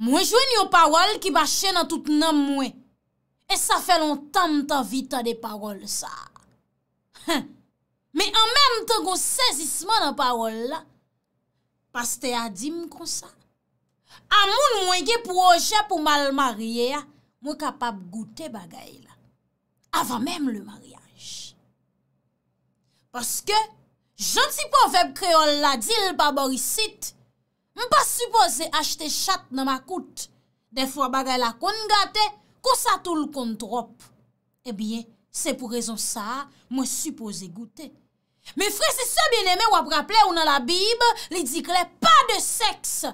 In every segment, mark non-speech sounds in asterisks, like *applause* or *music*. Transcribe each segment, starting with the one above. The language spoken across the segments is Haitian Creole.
Mwen jwen yon parol ki ba chen nan tout nan mwen. E sa fè lon tan tan vita de parol sa. Me an menm tan kon sezisman nan parol la. Pastè adim kon sa. Amoun mwen gen proje pou mal marye ya. Mwen kapap goutè bagay la. Avan menm le mariage. Paske jan ti po vep kreol la dil pa borisit. M pa supose achte chat nan ma kout. Defwa bagay la kon gante, konsa tou l kon trop. Ebyen, eh se pou rezon sa, mwen supose goute. Men fre se se bineme wap rappele ou nan la bib, li dikle pa de seks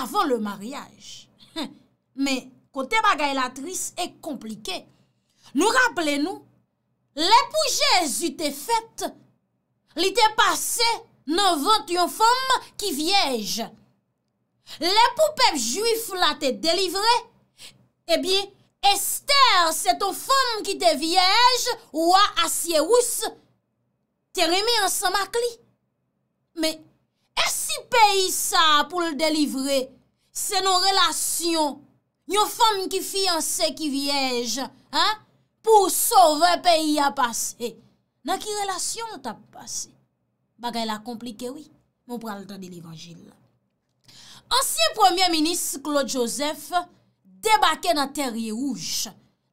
avon le mariage. *laughs* Men, konten bagay la tris e komplike. Nou rappele nou, le pouje zyte fete, li te pase nan vant yon fome ki viejj. Le poupep juif la te delivre, e eh bien, Esther, se ton fom ki te viej, ou a asye wous, te remi an sa makli. Me, e si peyi sa pou le delivre, se nou relasyon, nyon fom ki fiyanse ki viej, pou so vre peyi a pase. Nan ki relasyon nou ta pase? Bagay la komplike, oui. Moun pral ta delivre, jil la. Ansyen premier minis Claude Joseph debake nan terye ouj.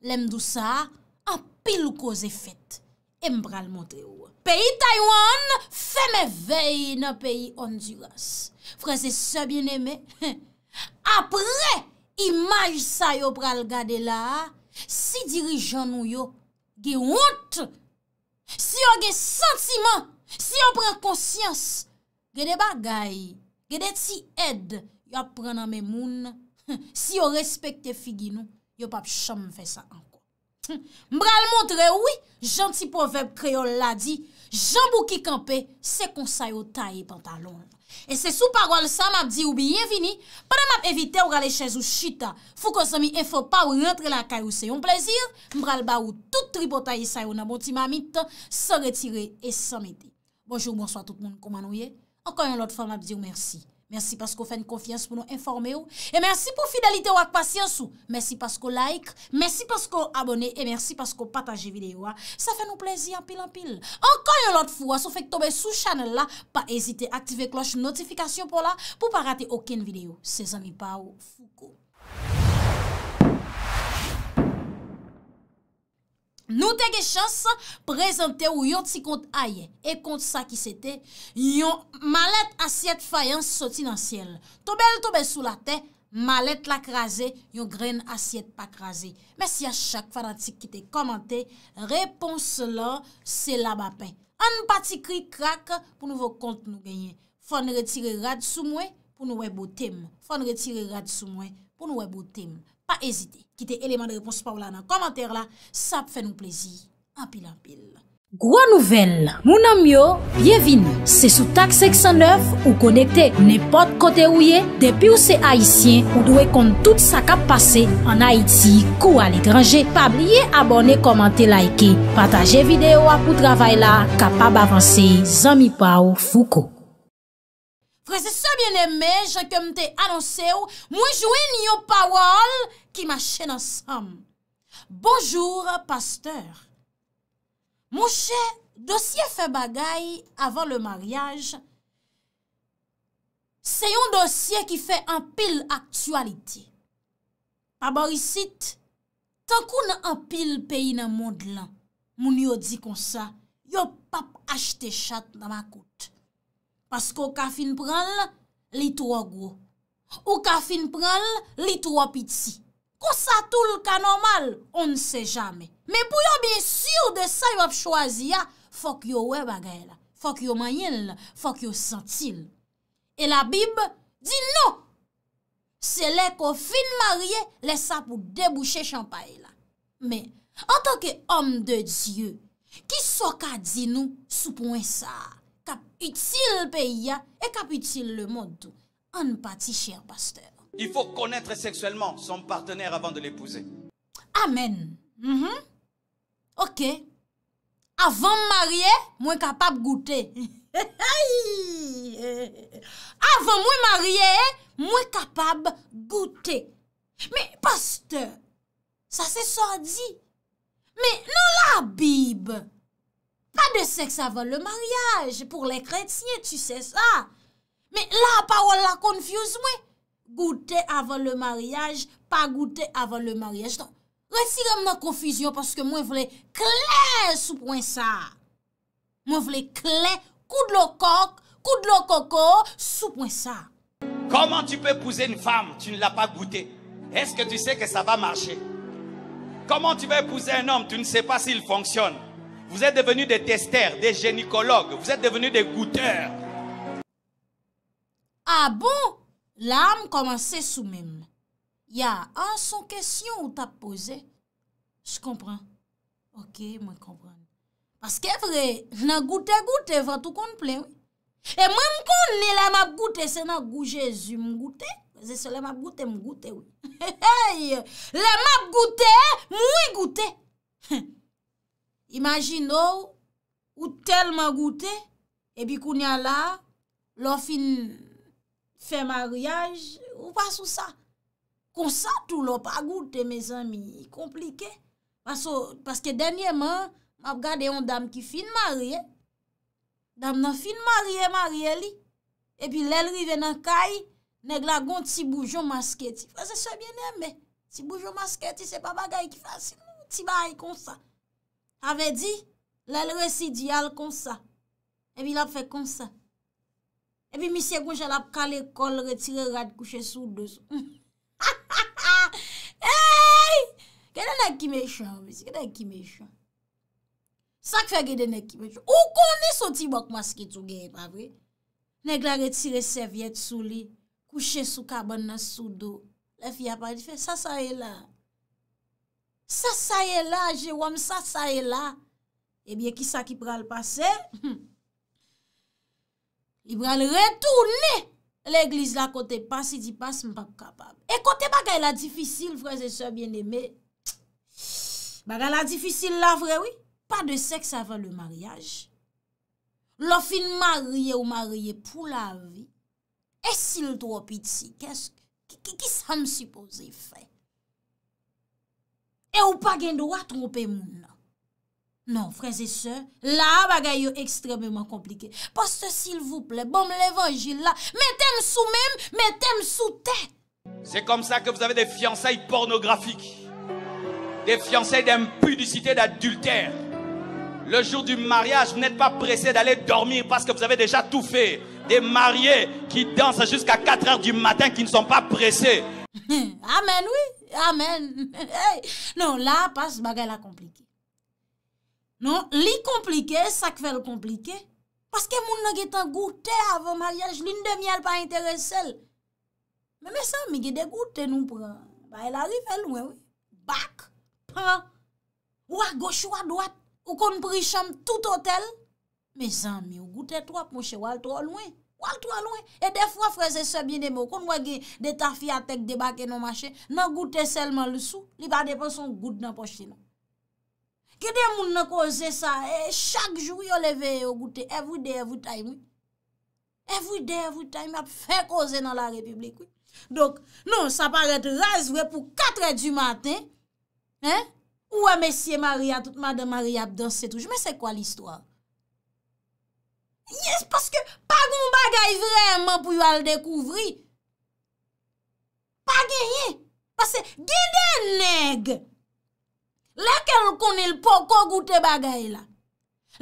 Lemdoussa apil kouze fet. Embral montre ou. Peyi Taywan, feme vey nan peyi Honduras. Freze se bineme, *laughs* apre imaj sa yo pral gade la, si dirijan nou yo ge wout, si yo ge sentiman, si yo pren konsyans, ge deba gayi. Gede ti ed, yo ap prena me moun. *laughs* Si yo respekte figi nou, yo pap chanm fe sa anko. *laughs* Mbral montre oui, janti poveb kreol la di, jambou ki kampe, se konsay ou tayi pantalon. E se sou parol sa, mab di ou biyevini, padan mab evite ou gale chez ou chita, fou kon se mi enfo pa ou rentre la kayo se yon plezir, mbral ba ou tout tribo tayi sayo na boti mamit, se retire et se mede. Bonjour, bonsoit tout moun, kouman ou ye? Mersi pasko fèn konfians pou nou informè ou. E mersi pou fidelite ou ak pasyans ou. Mersi pasko like. Mersi pasko abone. E mersi pasko pataje videyo. Sa fè nou plezi apil apil. Enkoy yo lot fou. Sou fèk tobe sou chanel la. Pa ezite aktive kloche notifikasyon pou la. Pou pa rate oken videyo. Se zan mi pa ou fou kou. Nou te ge chas prezante ou yon ti kont aye, e kont sa ki sete, yon malet asyet fayans soti nan siel. Tobel tobel sou la te, malet la kraze, yon gren asyet pa kraze. Mes ya chak fara ti kite komante, repons la se la bapen. An pati kri krak pou nou vo kont nou genye, fon retire rad sou mwen pou nou we botem. Fon retire rad sou mwen pou nou we botem. Kite eleman de reponsi pa ou la nan komantèr la, sa pfe nou plezi apil apil. Gwa nouvel, moun amyo, bienvin, se sou tak seksan 9 ou konekte nepot kote ou ye, depi ou se haisyen ou dwe kont tout sa kap pase an Haiti kou al ekranje, pa blye abone komante laike, pataje videyo apou travay la, kapab avanse zami pa ou fuko. Prese se bienemme, jakem te anonse ou, mwen jwen yo pa ou al, Ki ma chen ansam. Bonjour, pasteur. Mouche, dosye fe bagay avan le maryaj. Se yon dosye ki fe an pil aktualite. Pa borisit, tankou nan an pil peyi nan mond lan, moun yo di konsa, yo pap achte chat nan ma kout. Pasko kafin pral, li trwa gwo. Ou kafin pral, li trwa piti. Ko sa tou l ka normal, on se jame. Me pou yo bin sur de sa yo ap chwazi ya, fok yo we bagay la, fok yo manyen la, fok yo sentil. E la bib, di nou, se le ko fin marye, le sa pou debouche champaye la. Me, an toke om de Diyo, ki so ka di nou, soupon e sa, kap util peyi ya, e kap util le modou. An pati, chèr pasteur. I fò konètre sekswèlman son partenèr avan de l'épousè. Amen. Mhm. Ok. Avan mwè maryè, mwè kapab goutè. *laughs* Avan mwè maryè, mwè kapab goutè. Mè, pasteur, sa se so a di. Mè, nou la bib. Pa de seks avan le maryèj pou lè kretnye, tu se sa. Mè, la parol la konfyouz mwè. goûter avant le mariage, pas goûter avant le mariage. Donc, retirez-moi la confusion parce que moi, je voulais clair sous point ça. Moi, je voulais clair, coup de coq, coup de coco, sous point ça. Comment tu peux épouser une femme, tu ne l'as pas goûtée Est-ce que tu sais que ça va marcher Comment tu vas épouser un homme, tu ne sais pas s'il fonctionne Vous êtes devenus des testeurs, des gynécologues, vous êtes devenus des goûteurs. Ah bon la m komanse sou mèm. Ya, an son kèsyon ou ta pose, j kompran. Ok, m konpran. Paske vre, nan goutè goutè, va tout kon plè. E m kon ne la m ap goutè, se nan gou jèzù m goutè, zè se la m ap goutè m goutè ou. La m ap goutè, m wè goutè. Imagin ou, ou tel m ap goutè, e bi koun ya la, lò fin... fè mariage, ou pas ou sa. Kon sa tou lò, pa goute, me zami, komplike. Paske denye man, m ap gade yon dam ki fin mariye, dam nan fin mariye, mariye li, epi lèl rive nan kay, neg la gon ti boujon masketi. Fase se bienembe, ti boujon masketi, se pa bagay ki fasi, ti bayi kon sa. Ave di, lèl residyal kon sa, epi la fè kon sa. Epi misye konj al ap kale kol, retire rad, kouche sou do sou. *laughs* Ha ha ha! Hey! Gèdè nan ki mechon, misye? Gèdè nan ki mechon? Sak fè gèdè nan ki mechon? Ou konè sotibok maski tou gèdè avre? Neg la retire serviet sou li, kouche sou kabon nan sou do. Le fia pa di fè, sa sa e la. *laughs* Sa sa e la, jè wèm, sa sa e la. Epi ye ki sa ki pral pase, hm. I bral retouni l'eglise la kote pas, si di pas, m pa kapab. E kote bagay la difisil, franje soye, bien eme, bagay la difisil la vrewi, pa de seks avan le maryaj. Lo fin marye ou marye pou la vi, e sil to opiti, kesk, ki sa m sipoze fè? E ou pa gen do a trompe moun la? Non? Non, frères et sœurs, là, bagaille extrêmement compliqué. Parce que s'il vous plaît, bon l'évangile là, mettez-moi sous même, mettez-moi sous tête. C'est comme ça que vous avez des fiançailles pornographiques, des fiançailles d'impudicité, d'adultère. Le jour du mariage, vous n'êtes pas pressé d'aller dormir parce que vous avez déjà tout fait. Des mariés qui dansent jusqu'à 4 heures du matin qui ne sont pas pressés. *laughs* Amen, oui. Amen. *laughs* Non, là, passe bagaille là compliqué. Non, li komplike, sak fel komplike. Paske moun nan getan goute avon maryaj, li n demye al pa interese sel. Mè mè san, mi gede goute nou pran. Ba el arive lwen, wè. Bak, pran. Ou a goche ou a doat. Ou kon prisham tout otel. Mè san, mi ou goute to ap mwen che wal to al mwen. Wal to al mwen. E defwa freze se bine mwen. Kon mwen ge de ta fia tek de bak e nan mache. Nan goute selman l sou. Li ba depan son goute nan poch ti nan. Kede moun nan koze sa? E, chak jou yon leve yo goute, evou de evou ta imi. Evou de evou ta imi ap fè koze nan la republikou. Donk, nou, sa pare te razvwe pou katre du maten, ou a mesye Maria, tout madame Maria ap danser tou. Jme se kwa l'histoire? Yes, paske pa goun bagay vreman pou yon al dekouvri. Pa genye, paske genye negge. La kel konel poko goute bagay la.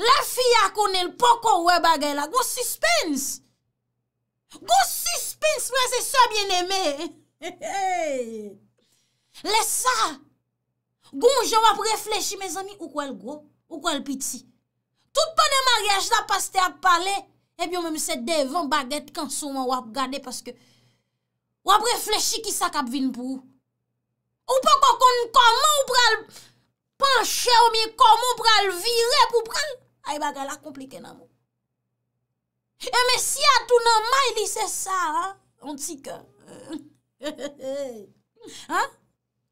La fiya konel poko we bagay la. Gwo suspens. Gwo suspens mwen *laughs* se sa byen eme. Lesa. Gonje wap reflechi mwen zami. Ou kwa el go? Ou kwa el piti? Tout pwene mariage la pastè ap pale. Ebyon eh mwen se devan bagay kan souman wap gade. Paske wap reflechi ki sa kap vin pou. Ou poko konen koman ou pral... panche ou mi komou pral vire pou pral, ay baga la komplike nan mou. E me si atou nan may li se sa, an ti ke, eh. *laughs*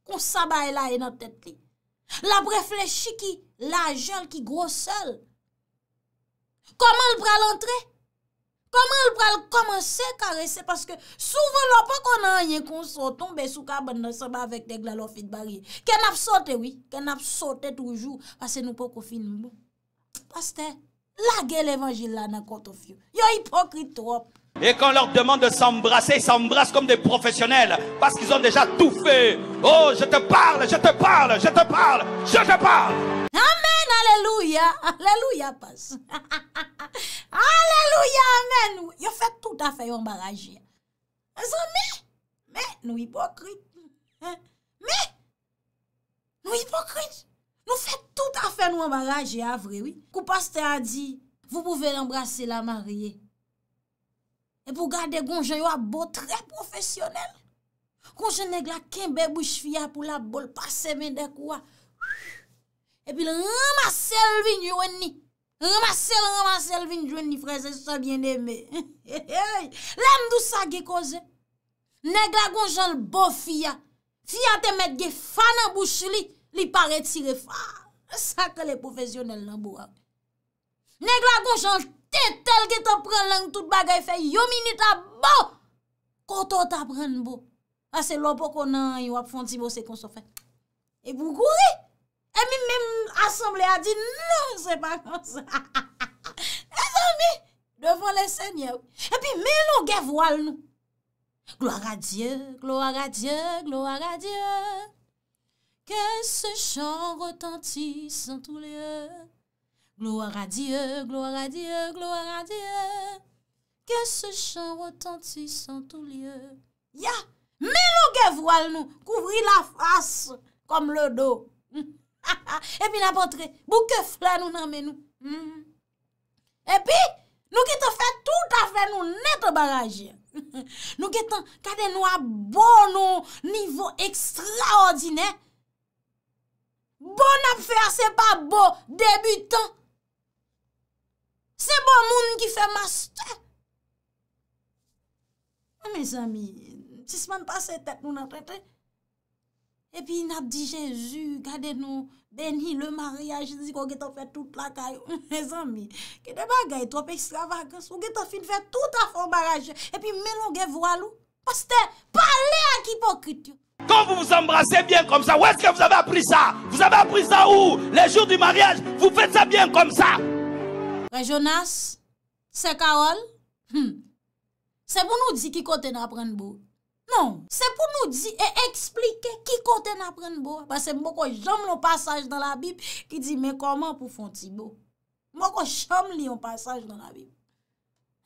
kon sabay e la e nan tet li, la bref leshi ki la jol ki gros sel, koman l pral antre? Comment elle va commencer à caresser parce que souvent on pas qu'on a rien qu'on soit tombé sous cabane ensemble avec des glalons fit barrières. qu'elle a sauté oui, Qu'elle a sauté toujours parce que nous pas qu'on Parce bon. la gueule l'évangile là dans compte vieux. Yo hypocrite trop. Et quand on leur demande de s'embrasser, ils s'embrassent comme des professionnels parce qu'ils ont déjà tout fait. Oh, je te parle, je te parle, je te parle, je te parle. Amen. alelouya, alelouya pas *laughs* alelouya men yo fè tout a fè yon barajye an zon me me nou hipokrit me nou hipokrit nou fè tout a fè yon barajye avre kou pas te a di vou pouve l'embrase la marye e pou gade gonjen yo a bo tre profesyonel gonjen neg la kenbe bouch fia pou la bol pas semen de kou a wouf E pi ramasel vi njwen ni. Ramasel, ramasel vi njwen ni, fray. Se sa bien eme. Lamdou sa ge koze. Neg la gonjan l bo fia. Fia te met ge fa nan bouch li. Li pare tire fa. Sa ke le profesyonel nan bo. Neg la gonjan te tel ge ta pren lank tout bagay fe. Yo mini ta bo. Koto ta pren bo. Ase ah, lopo konan yon ap fonti bose kon so fe. E pou kouri. Assemble a di, nan se pa kon se. E zan mi, devan le sènyèw. E pi, mè lò ge vwal nou. Gloar a Diyè, gloar a Diyè, gloar a Diyè, ke se chan rotanti san tou liye. Gloar a Diyè, gloar a Diyè, gloar a Diyè, ke se chan rotanti san tou liye. Ya, mè lò ge vwal nou, kouvri la fase, kom le do. *laughs* E pi napotre, bouke fred nou nanmen nou. Hmm. E pi, nou ki te fè tout a fè nou nette barajye. *laughs* Nou ki ten kade nou a bon nou nivou ekstraordinè. Bon ap fè se pa bo debutan. Se bo moun ki fè master. Ah, Me zami, si seman pa se tèk nou nanpètè. Eh? E pi nap di Jezu, gade nou, beni le maryaj, Jezi kon geto fè tout la kayo. Mè zami, ki de bagay trop extravagans, kon geto fin fè tout a fon maryaj, e pi mè lon ge vwa lou, postè, pale a ki pokit yo. Kon vous vous embrassez bien kom sa, ouè skè vous avez appris sa? Vous avez appris sa ou? Les jours du maryaj, vous faites sa bien kom sa. Frère Jonas, c'est Karol. Se bon hmm. ou di ki kote na aprenne bou? Non, se pou nou di e eksplike ki konten apren bo. Bas se mbo kon jom loun pasaj nan la bib ki di men koman pou fon ti bo. Mbo kon jom li loun pasaj nan la bib.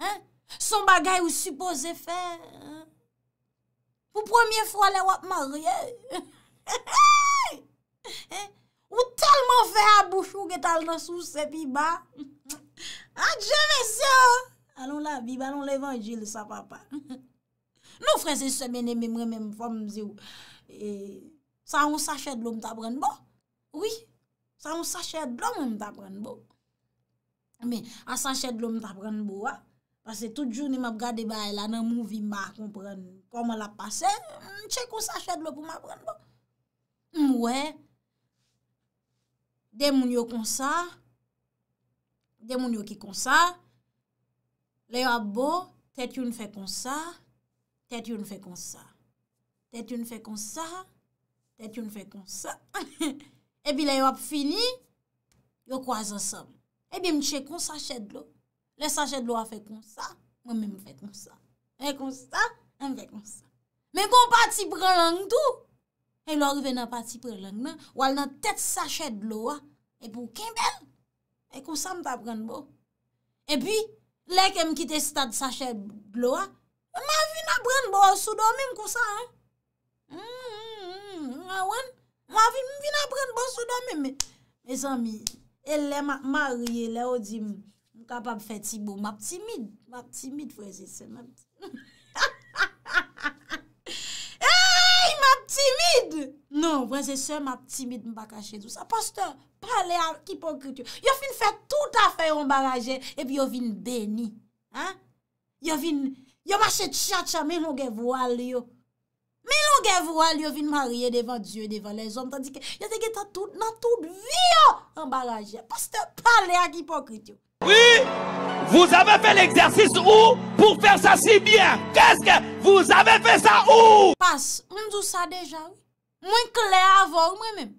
Hen, son bagay ou supose fè. Pou premier fwa le wap marye. Ou telman fè a boufou getal nan sou sepi ba. Adjè mè sè. Alon la bib, alon lev anjil sa papa. *laughs* Nou fre se semen eme mre mè mfom zi ou. Sa ou sache dlo mta pren bo. Ou yi. Sa ou sache dlo mta pren bo. Ame, a sache dlo mta pren bo. Pase tout jouni m ap gade ba ela nan mou vi mba kompren. Koman la pase. Che kon sache dlo pou m ap pren bo. Mwe. Demoun yo konsa. Demoun yo ki konsa. Le yo ap bo. Tet yon fè konsa. Tèt yon fè kon sa. Tèt yon fè kon sa. Tèt yon fè kon sa. Ebi la yon ap fini, yon kwa zan sam. Ebi mwen chè kon sa chèd lo. Le sa chèd lo a fè kon sa, mwen mè mè fè kon sa. Mè kon sa, mè mè fè kon sa. Mè mwen pati prè langdou. E lor vè nan pati prè langman, wal nan tèt sa chèd lo a, e pou kembèl. E kon sa mwen ta prèn bo. E bi, lè ke m kite stade sa chèd lo a, Mwa vin a brend bo sou do mèm kousa, an? Mwa mm, mm, mm, vin a brend bo sou do mèm, mè. E zan mi, elè, mwa rye, elè, o di, mwa kapab fè tibou. Mwa p timid, mwa p timid, vwese sè, mwa p timid. Eyy, mwa p timid! Non, vwese sè, mwa p timid, mwa pa ka chèdou. Sa poste, pale a kipon kritou. Yo fin fè tout a fè yon barajè, e pi yo vin deni, an? Yo vin... Yo mwache tchatcha me lounge vwa liyo. Me lounge vwa liyo vin marye devan Diyo, devan le zon, tandi ke yateke tan tout nan tout biyo ambalaje. Pas te pale ak hipokrit yo. Oui, vous avez fait l'exercice ou pour faire ça si bien. Qu'est-ce que vous avez fait ça ou? Pas, mwen djou sa deja ou. Mwen kle avor mwen men.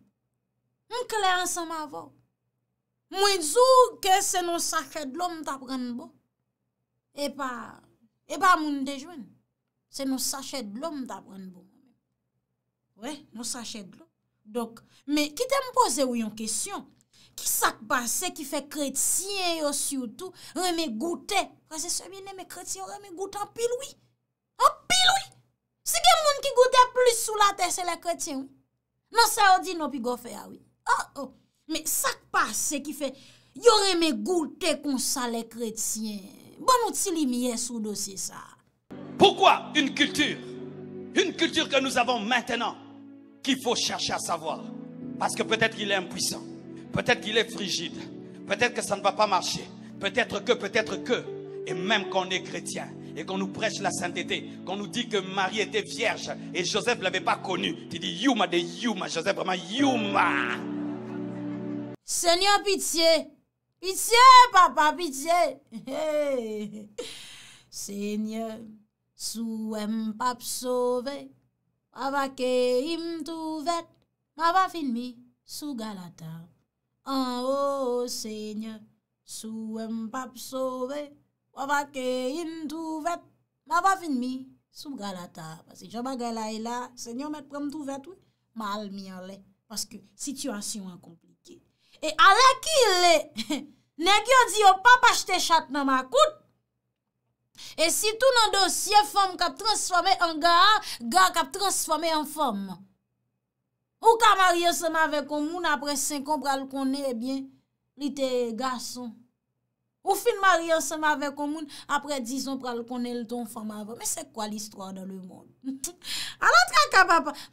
Mwen kle ansan ma avor. Mwen djou ke se nou sa fed lom ta pren bo. E pa... E ba moun dejwen, se nou sachet glom dabran bon. Ouè, nou sachet glom. Dok, me ki te mpoze ou yon kesyon, ki sak base ki fe kretien yo syoutou, reme goute, kwa se se mene me kretien, reme goute an piloui, an piloui. Se gen moun ki goute plus sou la te se le kretien ou, nan se odi nou non, pi gofe ya ou. Oh oh, me sak base ki fe, yo reme goute kon sa le kretien. Bon ça. Pourquoi une culture Une culture que nous avons maintenant qu'il faut chercher à savoir. Parce que peut-être qu'il est impuissant. Peut-être qu'il est frigide. Peut-être que ça ne va pas marcher. Peut-être que, peut-être que. Et même qu'on est chrétien et qu'on nous prêche la sainteté, qu'on nous dit que Marie était vierge et Joseph ne l'avait pas connue. Tu dis Yuma de Yuma, Joseph vraiment Yuma. Seigneur, pitié, Pitye, papa, pitye. *laughs* Senye, sou em pap sove, wava ke im tou vet, wava fin mi sou galata. Oh, senye, sou em pap sove, wava ke im tou vet, wava fin mi sou galata. Se jama gala e la, senye omet pou m tou vet ou, mal mi anle, paske sityansyon an konpou. E alè ki il lè? Nè gyo di yo, papa jte chat nan ma kout? E si tou nan dosye, fòm kap transforme an ga, ga kap transforme an fòm. Ou ka marie an seman vek omoun, apre 5 an pral konen, e eh bien, li te gason. Ou fin marie an seman vek omoun, apre 10 an pral konen, lè ton fòm avè. Mè se kwa l'istro an nan lè moun? Alè,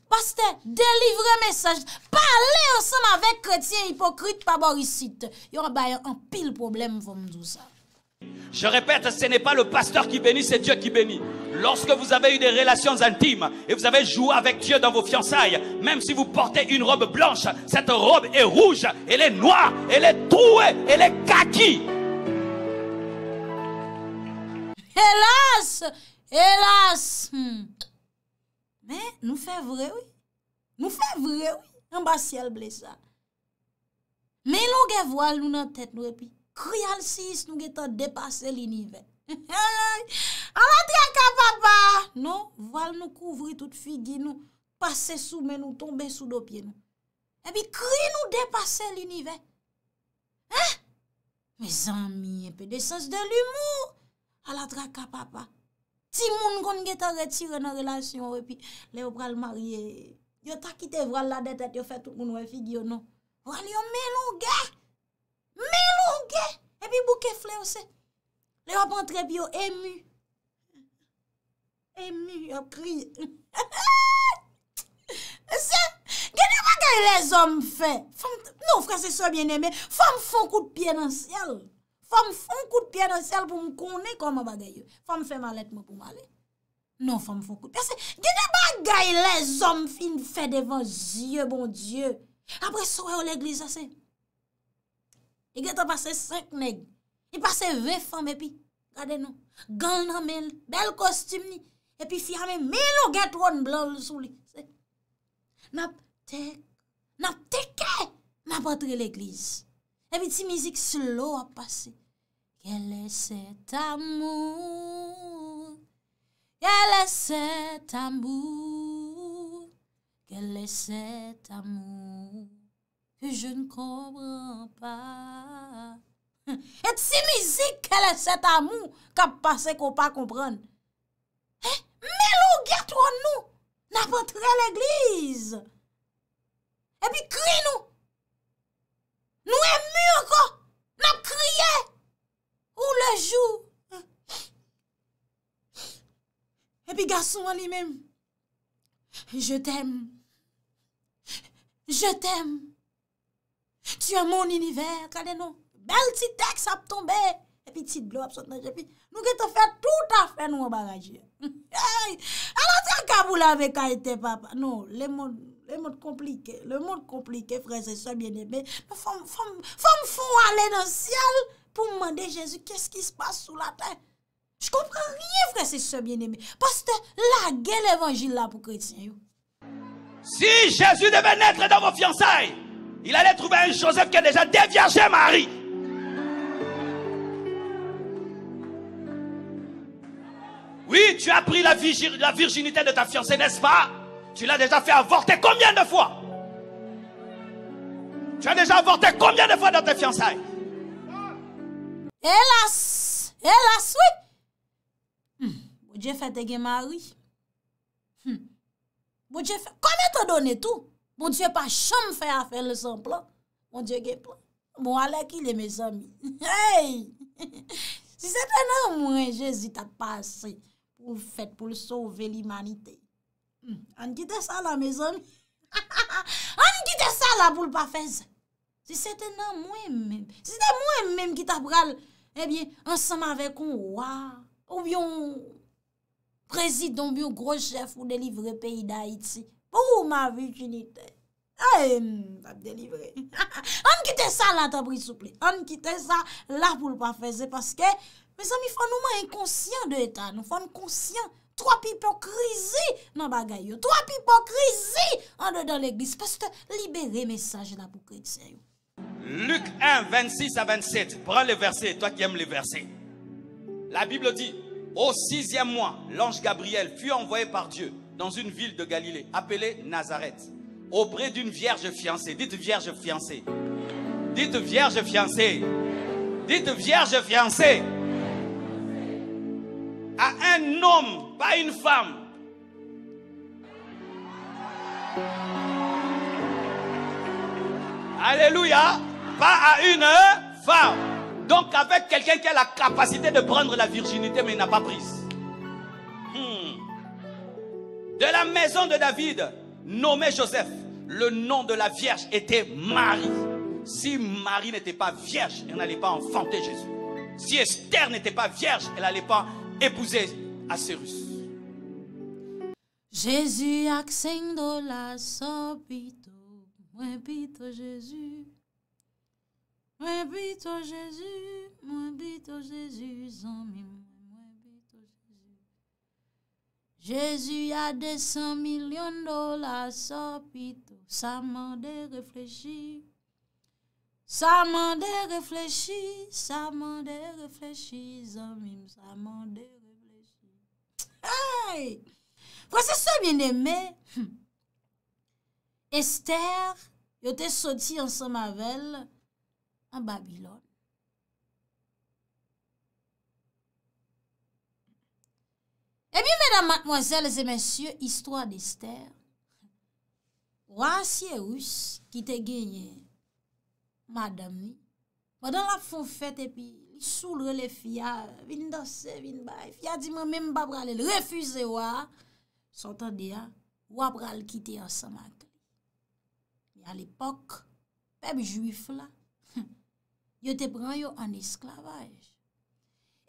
Pasteur, délivrer message. Parlez ensemble avec chrétiens hypocrites, pas Borisite. Il y aura bah, un pile problème, Je répète, ce n'est pas le pasteur qui bénit, c'est Dieu qui bénit. Lorsque vous avez eu des relations intimes et vous avez joué avec Dieu dans vos fiançailles, même si vous portez une robe blanche, cette robe est rouge, elle est noire, elle est trouée, elle est kaki. Hélas, hélas. Hmm. Mè, nou fè vre wè, nou fè vre wè, an bas sèl blè sa. Mè lou gè voal nou nan tèt nou epi, kri al sis nou gè tan depase l'inivek. An la tra ka papa! Nou, voal nou kouvri tout figi nou, pase sou men nou, tombe sou do pye nou. Epi, kri nou depase l'inivek. Mè zanmi, epi, desens de l'humour! An la tra ka papa! Ti moun kon ge ta retire nan relasyon we pi, le yo pral marye, yo ta kite vral la det et yo fe tout moun we figyo non. Wan yo me lou ge, me lou ge, e pi bouke fle ou se, le yo prantre pi yo emu, emu yo kri. *laughs* Se, gen yo pa ge les om fe, nou frase so bien eme, fam fon kout piye nan sel. Fòm fòm kout piè nan sèl pou m konè kòm a bagay yo. Fòm fè malèt mò pou malè. Non fòm fòm kout piè. Gè de bagay lè zòm fin fè devan zye bon djye. Apre souè ou l'eglise asè. E Gè te pase sèk neg. Gè e pase vè fòm epi. Gade nou. Gòl nan men. Bel kostyme ni. Epi fi hamen men ou gèt wòn blòl sou li. Nap teke. Nap teke. Nap atre l'eglise. Ebi ti mizik si l ou a pase. Kel ese tamou? Kel ese tamou? Kel ese tamou? Ke jen konpren pa. *laughs* Ebi ti mizik kele ese tamou kap pase konpan kompren. Ebe, eh, melou gè tron nou. N ap entre al eglise. Ebi kri nou. Nou e mure ko, nan kriye, ou le jou. E pi gason an li men, je t'em, je t'em, tu an mon iniver, kade nou, bel ti tek sap tombe, e pi tit blo ap sot nan jepi, nou ke te fè tout a fè nou wabarajye. A nan ti an kabou la ve ka ete papa, nou, le mon... Le monde compliqué, le monde compliqué, frères et sœurs bien-aimés. Mais femme, aller dans le ciel pour demander Jésus qu'est-ce qui se passe sous la terre. Je comprends rien, frères et sœurs bien-aimés. Parce que la guerre l'évangile là pour chrétiens. Si Jésus devait naître dans vos fiançailles, il allait trouver un Joseph qui a déjà déviagé Marie. Oui, tu as pris la, virginité de ta fiancée, n'est-ce pas? Tu l'as déjà fait avorter combien de fois Tu as déjà avorté combien de fois dans tes fiançailles Hélas Hélas, oui hmm. Mon Dieu fait des mari. Hmm. Mon Dieu fait... Comment te donné tout Mon Dieu pas jamais fait faire le son plan. Mon Dieu gagne plan. Bon, allez qui est mes amis. *laughs* Hey *laughs* Si c'est un homme, Jésus t'a passé pour faire pour sauver l'humanité. Hmm. An ki te sa la mezon, *laughs* an ki te sa la poul pa feze, si sete nan mwen men, si sete mwen men ki ta pral, ebyen, eh an seman vek ou wa, oubyon prezidon byo gros chef ou delivre peyi da iti, ou ma vi chini eh, te, e, ta delivre, *laughs* an ki te sa la tabri souple, an ki te sa la poul pa feze, paske, mezon mi fò nouman inconsyen de etan, fò nouman inconsyen, Trois hypocrisie dans bagaille hypocrisie en dedans l'église parce que libérer message là pour Luc 1 26 à 27, prends le verset, toi qui aimes les versets. La Bible dit au sixième mois, l'ange Gabriel fut envoyé par Dieu dans une ville de Galilée appelée Nazareth, auprès d'une vierge fiancée. Dites vierge fiancée. Dites vierge fiancée. Dites vierge fiancée. À un homme pas une femme. Alléluia, pas à une femme. Donc avec quelqu'un qui a la capacité de prendre la virginité mais n'a pas prise. Hmm. De la maison de David, nommé Joseph, le nom de la Vierge était Marie. Si Marie n'était pas vierge, elle n'allait pas enfanter Jésus. Si Esther n'était pas vierge, elle n'allait pas épouser Cyrus. Jésus accendo la sopito, moi pito Jésus, moi pito Jésus, moi pito Jésus, moi pito Jésus. Jésus a des cent millions de dollars sopito, ça m'a de réfléchir. Sa mande ça sa mande ça zanmim, sa Fwa se se bin eme hmm. Esther yo te soti an se mavel an Babylon E bi mèdam matmwazèl zè mèsyè, histwa de Esther Wansye wous ki te genye Madami, wadan la foun fèt epi sou lre le fya, vin danse, vin bay, fya di man men mba pral el, refuze waa, son tan di ya, waa pral kite an samak. A l'epok, peb juif la, *laughs* yo te pran yo an esklavaj.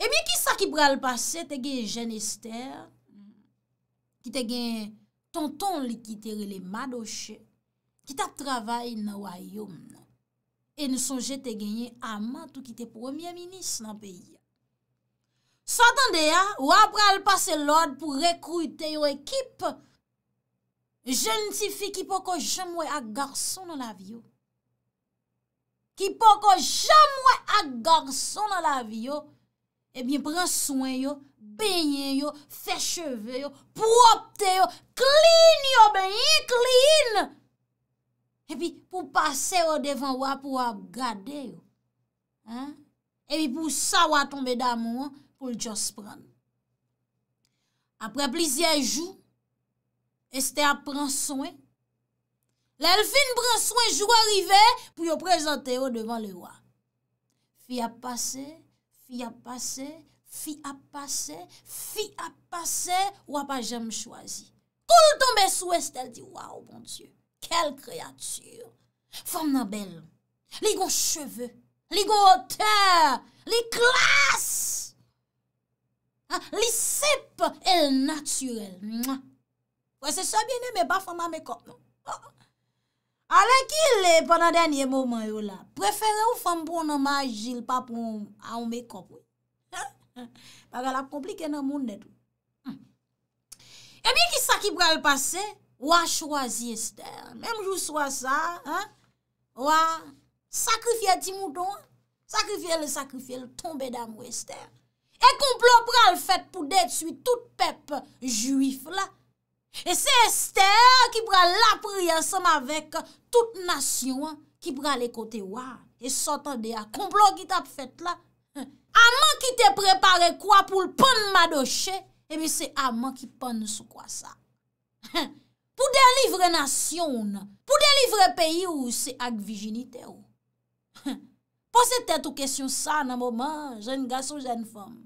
E mi ki sa ki pral pase te gen jen ester, ki te gen tonton li kite rele madoche, ki ta travay nan wayom nan. E nou son jete genye amant ou ki te premier minis nan peyi. S'atende ya, ou apre al pase l'od pou rekruite yo ekip, jen ti fi ki pou ko jemwe ak garson nan lavi yo. Ki pou ko jemwe ak garson nan lavi yo, ebyen pren soen yo, benye yo, fecheve yo, pou opte yo, klini yo, benye klini yo. epi pou pase yo devan wap pou wap gade yo, epi pou sa wap tombe daman wap pou l chos pran. Apre plizye jou, este ap pran souen, l el fin pran souen jou wap rive pou yo prezante yo devan le wap. Fi ap pase, fi ap pase, fi ap pase, fi ap pase, wap pa jem chwazi. Kou l tombe souen, este el di waw, bon dieu. Kel kreatur. Fom nan bel. Li gwo cheve. Li gwo ote. Li klas. Li sep el naturel. Wè se se bine me ba fom a me kop. A lè ki lè panan denye mouman yo la. Prefere ou fom pou nan majil. Pa pou a ou me kop. Paral ap komplike nan moun netou. Hmm. E eh mi ki sa ki bral pase. Ou a chwazi Ester. Mem jou swa sa. Ou a sakrifye ti mouton. Sakrifye le sakrifye le tombe d'amou Ester. E koumplo pral fèt pou det su tout pep juif la. E se Ester ki pral la pria sem avèk tout nasyon ki pral ekote e ou a. E sotan de a koumplo ki tap fèt la. Aman ki te prepare kwa pou l'pon madoche. E mi se aman ki pon sou kwa sa. *laughs* pou delivre nasyon ou nan, pou delivre peyi ou se ak vijinite ou. *laughs* Ponset etou kesyon sa nan mouman, jen gas ou jen fom.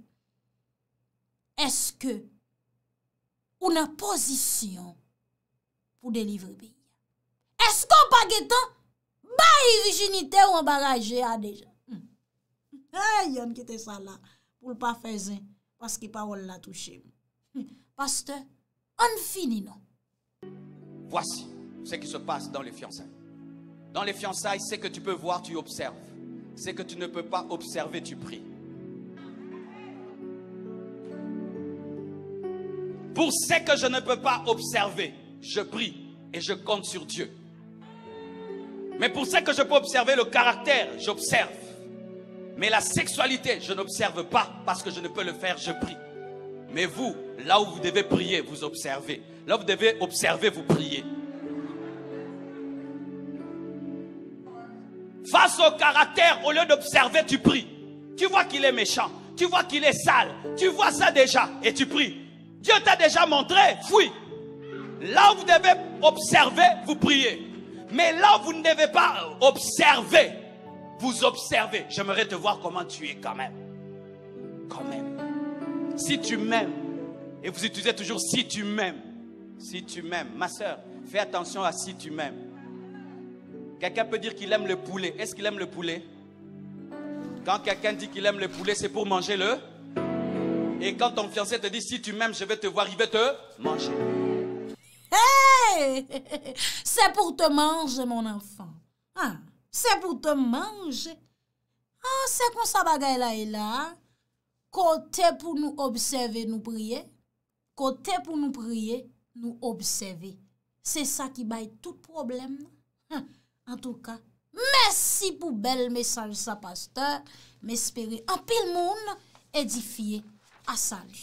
Eske, ou nan posisyon pou delivre bi? Esko pa getan, ba vijinite ou ambaraje a deja? Hmm. Ay, *laughs* yon ki te sa la, pou l pa fezen, paski parol la touche. *laughs* Pastè, an fini nan, Voici ce qui se passe dans les fiançailles. Dans les fiançailles, c'est que tu peux voir, tu observes. Ce que tu ne peux pas observer, tu pries. Pour ce que je ne peux pas observer, je prie et je compte sur Dieu. Mais pour ce que je peux observer, le caractère, j'observe. Mais la sexualité, je n'observe pas parce que je ne peux le faire, je prie. Mais vous, là où vous devez prier, vous observez. Là, vous devez observer, vous prier. Face au caractère, au lieu d'observer, tu pries. Tu vois qu'il est méchant. Tu vois qu'il est sale. Tu vois ça déjà et tu pries. Dieu t'a déjà montré, oui. Là où vous devez observer, vous priez. Mais là vous ne devez pas observer, vous observez. J'aimerais te voir comment tu es quand même. Quand même. Si tu m'aimes, et vous utilisez toujours si tu m'aimes, si tu m'aimes, ma soeur, fais attention à si tu m'aimes. Quelqu'un peut dire qu'il aime le poulet. Est-ce qu'il aime le poulet Quand quelqu'un dit qu'il aime le poulet, c'est pour manger le. Et quand ton fiancé te dit si tu m'aimes, je vais te voir, il va te manger. *laughs* C'est pour te manger, mon enfant. Ah, c'est pour te manger. Ah, c'est comme ça bagaille là et là. Côté pour nous observer, nous prier. Côté pour nous prier. nou obseve. Se sa ki bay tout problem. Non? En tout ka, mersi pou bel mesaj sa pasteur, mespere an pil moun edifiye a salu.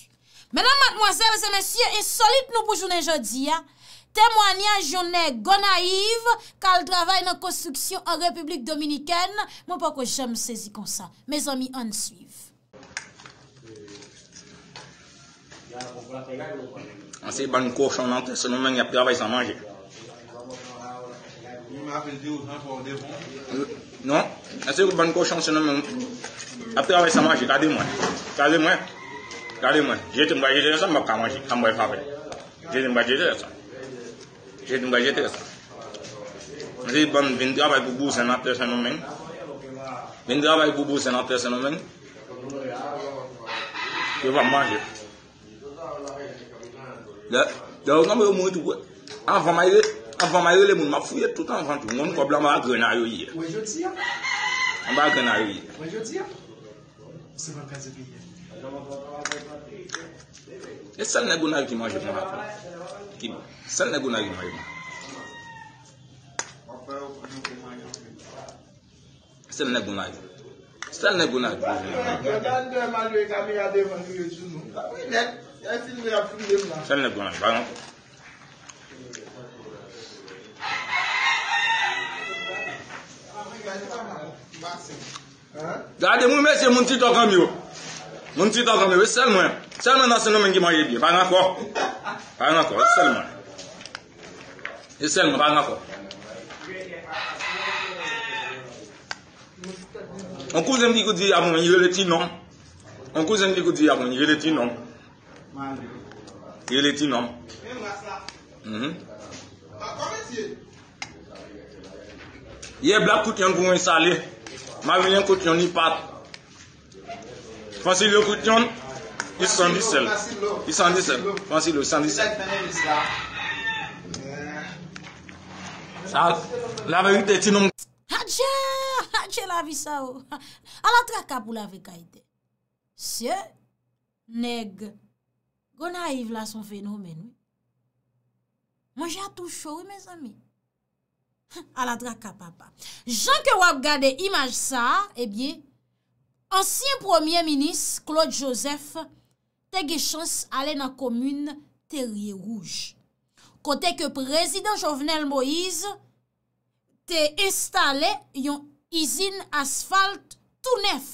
Menan matmoazèr, se mèsyè, e solit nou pou jounen jodi, temwanyan jounen go naiv kal travay nan konstruksyon an republik dominiken, mwen pa kwa jèm sezi konsa. Mes ami, an suiv. Asi ban koshon nan senomen Ape avay san manje Non Asi ban koshon senomen Ape avay san manje Kade mwen Kade mwen Kade mwen Asi ban Vindra avay koubou senapte senomen Vindra avay koubou senapte senomen Koubou manje Lè, lè ou nan mè ou mou itou wè. Anvan mè yè, anvan mè yè lè moun. Mè fuyè tout anvan tout. Mè mè kwa blan mè akre nan yò yè. Mè akre nan yò yè. E sel ne gounay ki manjè pou mè fè. Sel ne gounay yè nan yò mè. Sel ne gounay. Sel ne gounay. E sel ne gounay. Sèl lèp gounan, bè nan kò. Gade moun mè sè moun ti tok an mè yo. Moun ti tok an mè yo, e sèl mwen. Sèl mwen nan sèl mwen e e ki man ye biye, bè nan kò. Bè nan kò, sèl mwen. Sèl mwen, bè nan kò. On kou zèm di kou di ya moun, yi ve le ti nan. On kou zèm di kou di ya moun, yi ve le ti nan. Yè lè ti nom. Mhm. Yè blak koutyon kouwen salè. Mavèlè koutyon ni pat. Fransilou koutyon. Yissan di sel. Yissan di sel. Fransilou yissan di sel. Sal. La ve youte ti nom. Hadje. Hadje la vi sa ou. Alatra kap ou la ve kaide. Se. Neg. Gwena aiv la son fenomen? Mwen jè a tou chouri, mwen zami. A *laughs* la dra ka papa. Jan ke wap gade imaj sa, ebyen, eh ansyen premier minis, Claude Joseph, te ge chans ale nan komune terye rouge. Kote ke prezident Jovenel Moïse, te estale yon izin asfalt tou nef.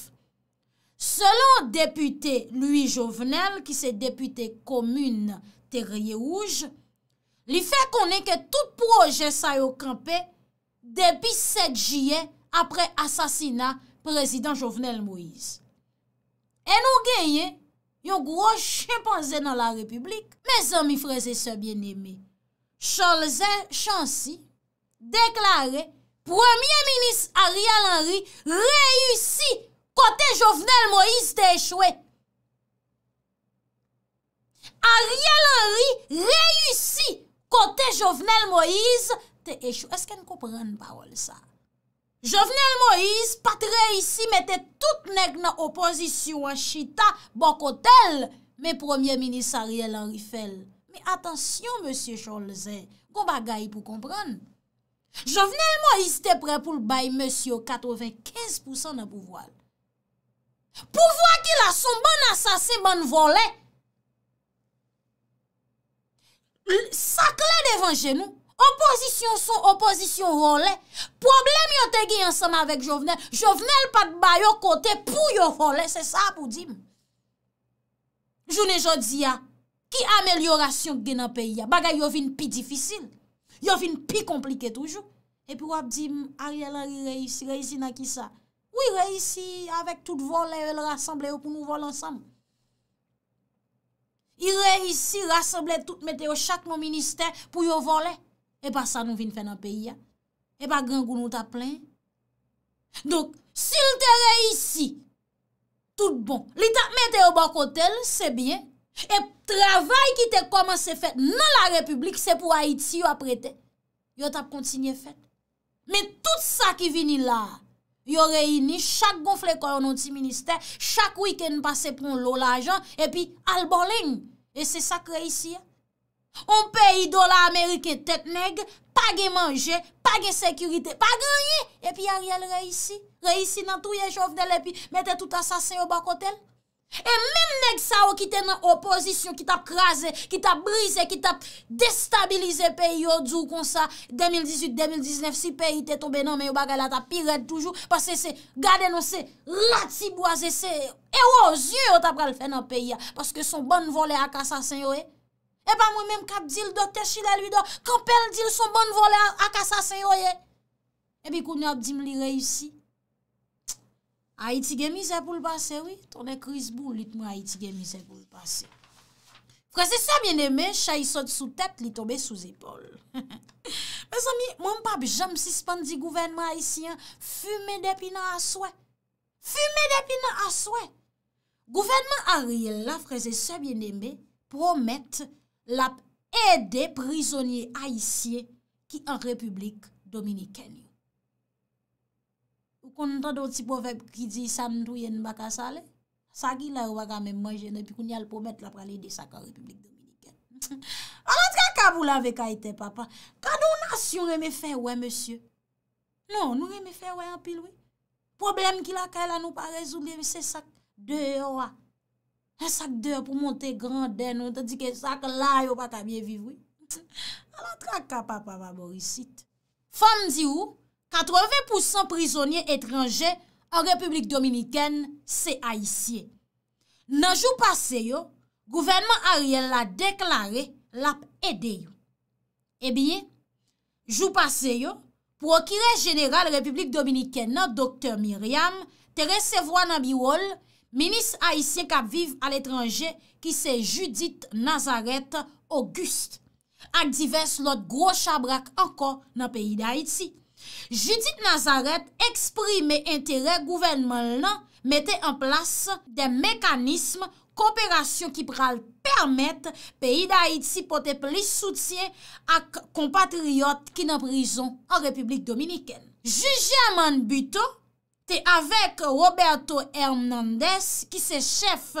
Selon depute Louis Jovenel, ki se depute komune terrierouj, li fe konen ke tout proje sa yo kampe depi 7 jye apre asasina prezident Jovenel Moïse. E nou genye, yon groche chimpanzè nan la republik, me zan mi freze se bien eme. Cholzen Chansi deklare, Premier ministre Ariel Henry reyusi kote Jovenel Moïse te echwe. Ariel Henry rey usi, kote Jovenel Moïse te echwe. Eske n koupran parol sa? Jovenel Moïse patre isi, mette tout nek na opozisyon chita, bon kote el, men premier minis Ariel Henry fel. Men atensyon, monsie Charles Zay, kon bagay pou kompran. Jovenel Moïse te pre pou l bay, monsie, o katowen 15% nan pou voal. Pou vwa ki la son bon assasin, bon volen. Sakle devan genou. Opposisyon son, opposisyon volen. Problem yo tege yon sema vek Jovenel. Jovenel pat bayo kote pou yo volen. Se sa pou di m. Jounen jodi ya. Ki amelyorasyon gena peyi ya. Bagay yo vin pi difisil. Yo vin pi komplike toujou. E pi wap di m. Arie la reisi na ki sa. Pou y reisi avèk tout volè, el rassemble yo pou nou vol ansam? Y reisi rassemble tout meteo, chak nou minister pou yo volè? E pa sa nou vin fè nan peyi ya. E pa gran gounou ta plèn. Donk, sil te reisi, tout bon, li ta meteo bakotel, se bien, e travèl ki te koman se fèt nan la republik, se pou Haiti yo apretè, yo ta p kontinye fèt. Men tout sa ki vini la, Yo reyini, chak gonfle konon ti minister, chak wiken pase pon lola ajan, epi alboleng, e se sak reyisi ya. On pe idola Amerike tet neg, page manje, page sekurite, page rye, epi a riyal reyisi, reyisi nan touye chofdele, epi mette tout asasen yo bakotel. E menm neg sa ou ki te nan opozisyon, ki ta kraze, ki ta brize, ki ta destabilize peyi yo dzou konsa 2018-2019, si peyi te tombe nan, men yo bagay la ta piret toujou Pase se gade nan se lati boaze, se erozy ou ta pral fe nan peyi ya Paske son bon volè akasa senyo e eh. E pa mwen menm kap dil do, te chile li do, kapel dil son bon volè akasa senyo e E bi koun yo ap di mli reyisi Ha iti genmize pou l'base, oui, tonne kriz bou litmou ha iti genmize pou l'base. Freze sebyen eme, chay sot sou tep, li tobe sou zipol. *laughs* Mwen pap, janm sispan di gouvenman haisyen, fume depina aswe. Fume depina aswe. Gouvenman Ariel la, freze sebyen eme, promette lap ede prizonye haisyen ki an republik Dominikeni. kon anta do ti povep ki di samdou yen baka sa le, saki la ou wakame manje ne, pi koun yal pou met la prale de saka Republik Demikian. *laughs* Anan tka kabou la ve kaiten papa, kado nas yon reme fe wè monsye? Non, nou reme fe wè anpil wè. Problem ki la kaila nou pa rezoube, se sak de ou wè. E sak de ou pou monte granden, anan te di ke sak la yo *laughs* pa ta mwen viv wè. Anan tka kabou la ve kaiten papa, anan te di ke sak la yo pa ta mwen viv wè. Fem di ou? 80% prizonye etranje an Republik Dominiken se Aisyen. Nan jou pase yo, gouvernement Ariel la deklare lap ede yo. E eh bie, jou pase yo, Prokire General Republik Dominiken nan Dr. Myriam Teresevoa nan Biwol, Minis Aisyen kap vive al etranje ki se Judit Nazaret Auguste. Ak divers lot gro chabrak anko nan peyi da iti. Judit Nazaret eksprime entere gouvenmen lan mette en plas de mekanisme kooperasyon ki pral permette peyi da Haiti pote plis soutyen ak kompatriot ki nan prizon an Republik Dominiken. Jujie Amman Buto, te avek Roberto Hernandez ki se chef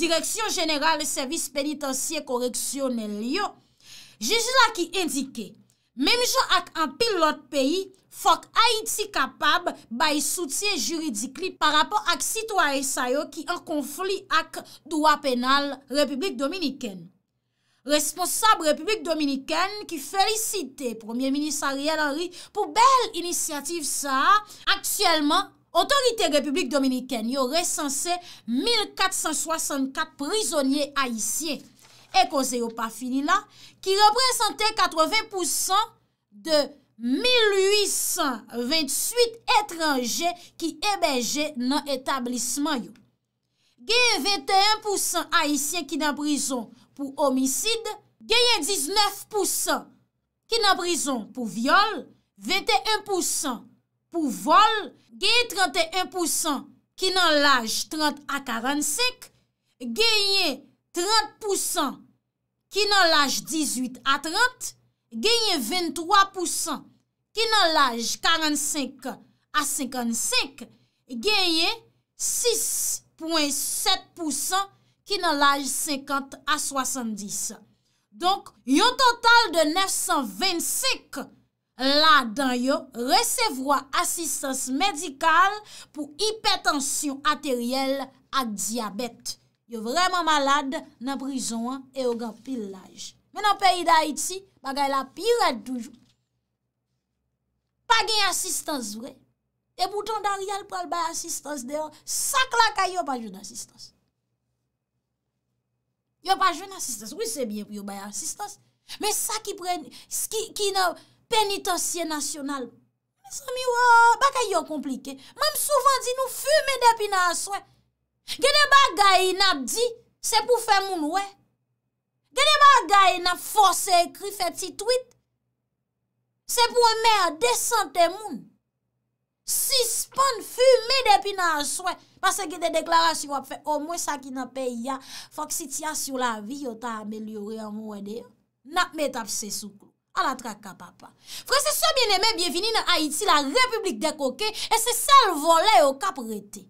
Direksyon Genera le Servis Penitensye Koreksyonelio, jujila ki indike, memjou ak an pil lot peyi, Fok Aiti kapab bay soutie juridikli par rapport ak sitwa e sayo ki an konfli ak doua penal Republik Dominikene. Responsab Republik Dominikene ki felisite Premier Ministariel Henry pou bel inisiatif sa. Aksyelman, Otorite Republik Dominikene yo resanse 1464 prizonye Aitie. E koze yo pa fini la, ki represente 80% de... 1828 etranje ki ebeje nan etablisman yo. Genye 21% Haitien ki nan brison pou omiside, genye 19% ki nan brison pou viol, 21% pou vol, genye 31% ki nan lage 30 a 45, genye 30% ki nan lage 18 a 30, genye 23% ki nan lage 45 a 55 genye 6.7% ki nan lage 50 a 70 yon total de 925 la dan yon resevwa asistans medikal pou hipertensyon ateryel ak diabet yon vreman malade nan prizon an e ogan pil laj men an peyi da iti Bagay la piret toujou. Pa gen yon asistans vre. E bouton dan riyal pral bay asistans deyon. Sak la ka yon pa joun asistans. Yon pa joun asistans. Oui se bie pou yon bay asistans. Men sa ki pre, ki nou penitosye nasyonal. Men sa mi wou, baka yon komplike. Mem soufan di nou fume depi nan aswe. Gede bagay inap di, se pou fe moun wè. Genèman gaye nap fòsè ekri fè ti twit. Se pou mè a desante moun. Si span fume depi nan swè. Pase genè deklarasyon wap fè. O oh, mwen sa ki nan pe ya. Fòk si tia sou la vi yo ta amelyore an mwen de. Nap mè tapse soukou. An atrak kapapa. Frè se sou mè mè bie vini nan Haiti la Republik de Koke. E se sal volè yo kap rete.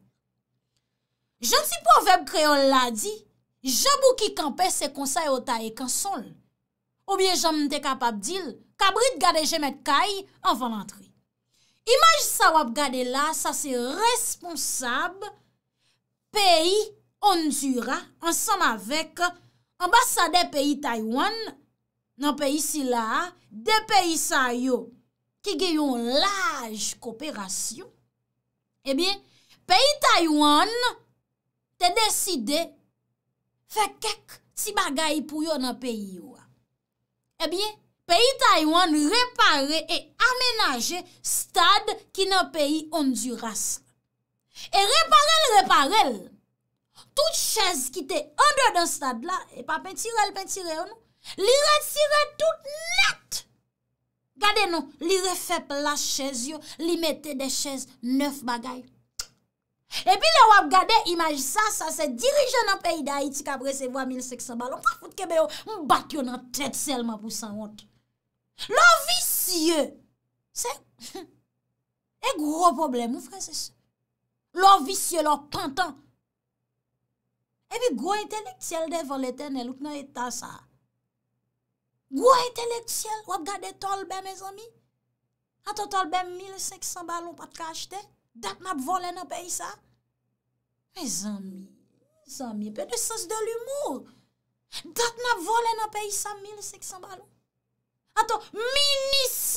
Je ti pou avèm kreyon ladi. Jan bou ki kanpe se konsey o ta e kansol. Ou bien jan mte kapap dil, kabrit gade jemet kay, an van antre. Imaj sa wap gade la, sa se responsab, peyi Hondura, ansanm avek, ambasade peyi Taiwan, nan peyi si la, de peyi sa yo, ki ge yon laj kooperasyon, peyi Taiwan te deside yon Fè kek ti bagay pou yo nan peyi yo a? Ebyen, eh peyi Taywan repare e amenaje stad ki nan peyi Honduras. E reparel, reparel, tout chèz ki te ando dan stad la, e pa petirel, petirel, li retire tout let. Gade nou, li refep la chèz yo, li mette de chèz neuf bagay. E pi le wap gade, imaj sa, sa se dirije nan peyi da Haiti ka presevo a 1,500 balon. Fafout kebe yo, mbate yo nan tete selman pou san ont. Lò *laughs* visye, se? E gro problem mou franses. Lò visye, lò pantan. E pi gro entelektsel de volete nelouk nan etasa. Gro entelektsel wap gade tolbe me zami. A tolbe 1,500 balon patraj dey. Dat nap vole nan peyi sa? Me zami, zami, pe de sens de l'humour. Dat nap vole nan peyi sa 1,500 balon? Ato, minis,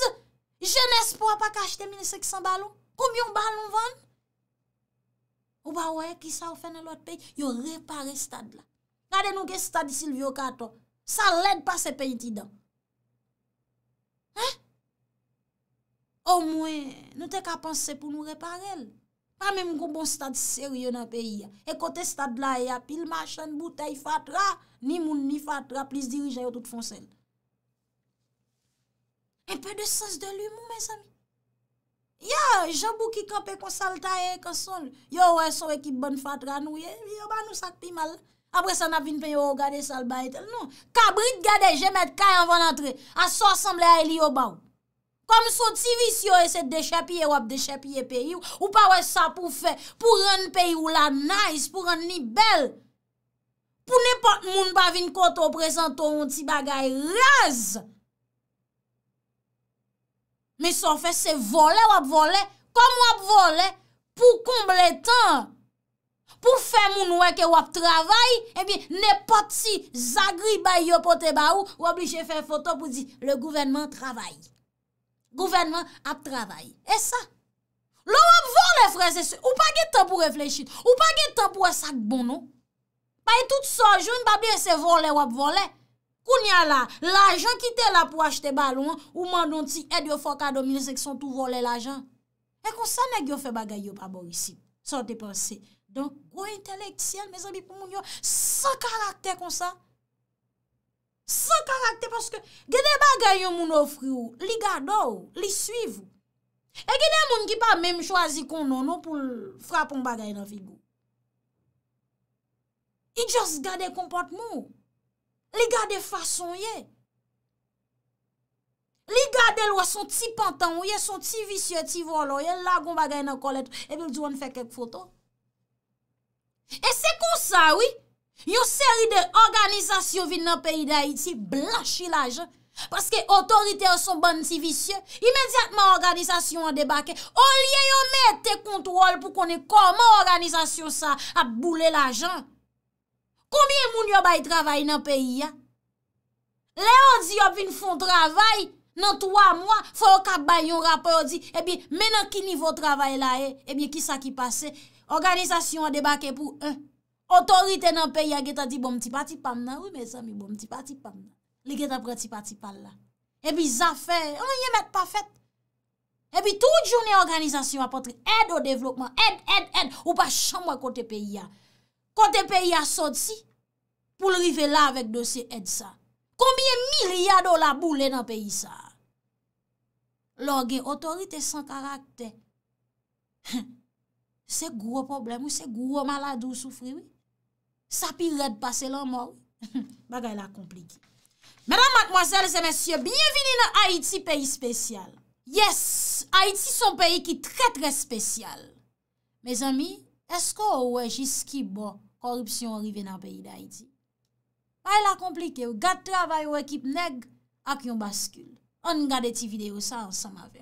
je n'espo a pa kache de 1,500 balon? Koumyon balon vande? Ou ba weye ki sa ou fe nan lot peyi? Yo repare stad la. Nade nou ke stad Silvio Kato? Sa led pa se peyi ti dam. He? Ou mwen, nou te ka panse pou nou reparel. Pa mwen mwen kou bon stad seryo nan peyi ya. E kote stad la ya, pil machan, boutei fatra, ni moun ni fatra, plis dirijay yo tout fonsen. E pe de sens de lume, mwen san. Ya, jan bou ki ka pe konsal ta ye konsol. Yo wè so ekip bon fatra nou ye, yo ban nou sak pi mal. Apre sa nan vin pe yo o gade sal baye tel. Non, ka brigade je met kaya van entre, aso asamble a el yo ban. Kom so ti vis yo eset dechapye wap dechapye peyi ou pa wè sa pou fè. Pou renne peyi ou la najs, pou renne ni bel. Pou ne pot moun bavine koto prezento yon ti bagay raz. Me son fè se vole wap vole, kom wap vole pou koumble tan. Pou fè moun wè ke wap travay, e bi ne pot si zagri bay yo pote ba ou, wap li jè fè foto pou di le gouvenman travay. Gouvenman ap travaye. E sa. Lo wap vole freze se. Ou pa ge tepou reflechit. Ou pa ge tepou esak bonon. Paye tout sa joun babye se vole wap vole. Koun ya la. L'ajan ki te la pou achete balon. Ou mandon ti edyo fok adomine se ki son tou vole l'ajan. E kon sa ne gyo fe bagay yo pa bo yisi. Sante panse. Don. O inteleksyen me zabi pou moun yo. Sa karakter kon sa. San karakter paske gede bagay yon moun ofri ou, li gado ou, li suiv ou. E gede yon moun ki pa mèm chwazi konon ou pou frapon bagay nan figou. I just gade kompote mou. Li gade fason ye. Li gade lwa son ti pantan ou ye son ti visye, ti volo, ye lagon bagay nan kolet, e bil zwan fè kek foto. E se kon sa oui. Yon seri de organizasyon vin nan peyi da iti blashi la jan. Paske otorite yo son ban ti visye. Imediatman organizasyon yo an debake. O liye yo mette kontrol pou konen koman organizasyon sa ap boule la jan. Koumye moun yo bayi travay nan peyi ya? Leon di yo vin fon travay nan 3 mwa. Fon yo kap bayi yon rapor di. Ebi eh menan ki nivou travay la e? Ebi eh ki sa ki pase? Organizasyon yo an debake pou 1. Otorite nan peyi a geta di bom ti pati pam nan, wè mè sa mi bom ti pati pam nan, li geta prati pati pal la. Ebi zafè, wè mè yè mèk pa fèt. Ebi tout jounè organizasyon apotri, ed o devlokman, ed, ed, ed, ou pa chan mwa kote peyi a. Kote peyi a sod si, pou l'rive la avèk dosi ed sa. Koumyen myriya do la boule nan peyi sa. Lò gen, otorite san karakter, se gwo *laughs* problem, se gwo malade ou soufri, wè. sapi red pase lan mor. *laughs* Bagay la kompliki. Madame, mademoiselle, zemensye, bienveni nan Haiti, peyi spesyal. Yes, Haiti son peyi ki tre tre spesyal. Mez ami, esko ouwe jiski bon korupsyon orive nan peyi de Haiti? Bagay la kompliki. Ou gade travay ou ekip neg ak yon baski. On gade ti video sa ansama ve.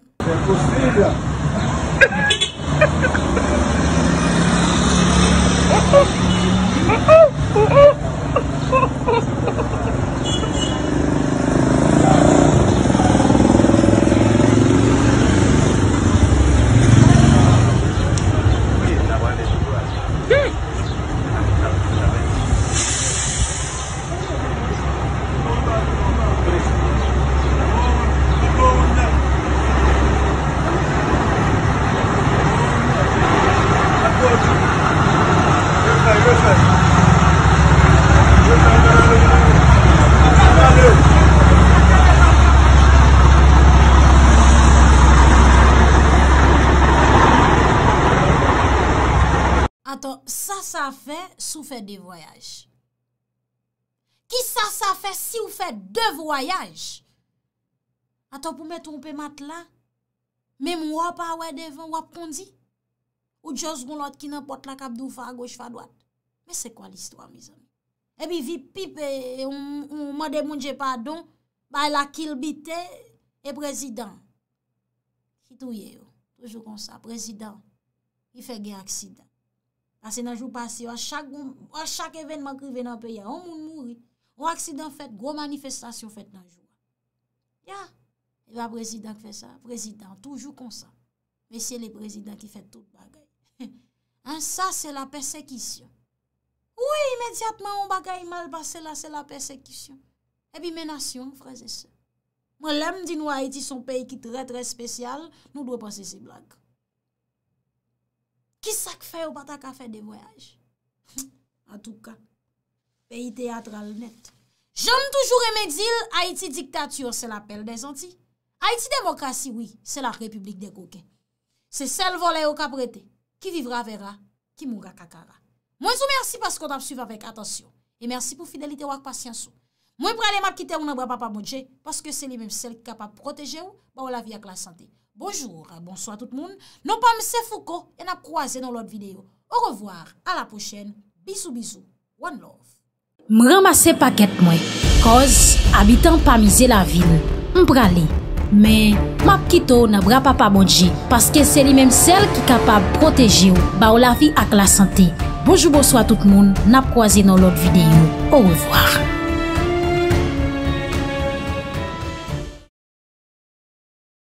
Opo, opo, opo! Oh, woyaj. Ato pou mè ton pè mat la, mè moun wap a wè devan, wap kondi. Ou djoz goun lot ki nan pot la kapdou fa a goch fa doat. Mè se kwa l'istwa mizan? Ebi vi pipè, ou mè de moun dje padon, bay la kilbite e prezidant. Ki touye yo. Toujou kon sa, prezidant. Ki fe gè aksidant. Ase nan jou pasi yo, a chak evenman kriven an pe ya, an moun mou rite. Ou aksidant fèt, gwo manifestasyon fèt nanjou. Ya, la e prezidant fèt sa, prezidant, toujou konsa. Mè sè le prezidant ki fèt tout bagay. *laughs* An sa, sè la persekisyon. Ou, imediatman, ou bagay mal basè la, sè la persekisyon. Ebi, mè nasyon, frazè e se. Mè lem di nou a eti son peyi ki trè trè spesyal, nou dwe pasè se blag. Ki sa k fè ou batak a fè de voyaj? *laughs* An tou ka. peyi teatral net. Jom toujou remedil, Haiti diktatur se la pel desanti. Haiti demokrasi, wii, se la republik de Gouken. Se sel vole yo ka prete, ki vivra vera, ki mouga kakara. Mwen sou mersi pas kon tap suyve avèk, atensyon. E mersi pou fidelite wak pas yansou. Mwen pralè map kite ou nan bra pa pa mounje, paske se li menm sel ki kapap proteje ou, ba ou la vi ak la sante. Bonjour, bonso a tout moun. Non pa mse fouko, en ap kouaze nan lot videyo. Ou revoar, a la pochen, bisou bisou, M ramase paket mwen, koz abitan pa mize la vil, m prale. Men, map kito nan bra pa pa bodje, paske se li menm sel ki kapab proteje ou, ba ou la vi ak la sante. Bojoubo swa tout moun, nap kwa ze nan lot videyo. Ou revoar.